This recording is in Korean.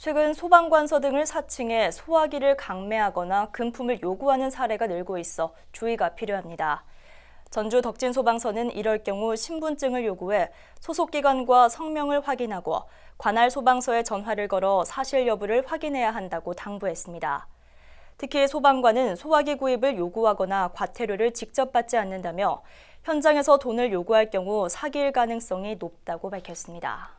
최근 소방관서 등을 사칭해 소화기를 강매하거나 금품을 요구하는 사례가 늘고 있어 주의가 필요합니다. 전주 덕진소방서는 이럴 경우 신분증을 요구해 소속기관과 성명을 확인하고 관할 소방서에 전화를 걸어 사실 여부를 확인해야 한다고 당부했습니다. 특히 소방관은 소화기 구입을 요구하거나 과태료를 직접 받지 않는다며 현장에서 돈을 요구할 경우 사기일 가능성이 높다고 밝혔습니다.